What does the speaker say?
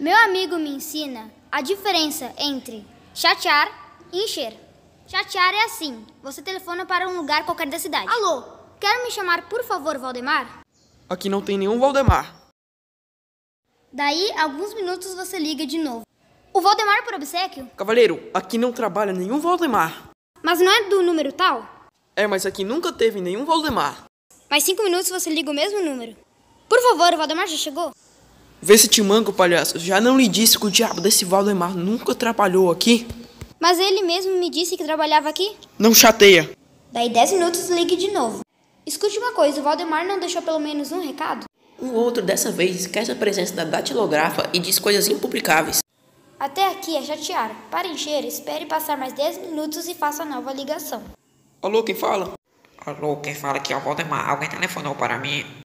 Meu amigo me ensina a diferença entre chatear e encher. Chatear é assim: você telefona para um lugar qualquer da cidade. Alô, quero me chamar, por favor, Valdemar? Aqui não tem nenhum Valdemar. Daí, alguns minutos você liga de novo. O Valdemar por obsequio? Cavaleiro, aqui não trabalha nenhum Valdemar. Mas não é do número tal? É, mas aqui nunca teve nenhum Valdemar. Mais cinco minutos você liga o mesmo número. Por favor, o Valdemar já chegou? Vê se te manco, palhaço. Já não lhe disse que o diabo desse Valdemar nunca trabalhou aqui? Mas ele mesmo me disse que trabalhava aqui? Não chateia. Daí dez minutos ligue de novo. Escute uma coisa, o Valdemar não deixou pelo menos um recado? Um outro dessa vez esquece a presença da datilografa e diz coisas impublicáveis. Até aqui é chatear. Para encher, espere passar mais 10 minutos e faça nova ligação. Alô, quem fala? Alô, quem fala aqui é o Valdemar. Alguém telefonou para mim?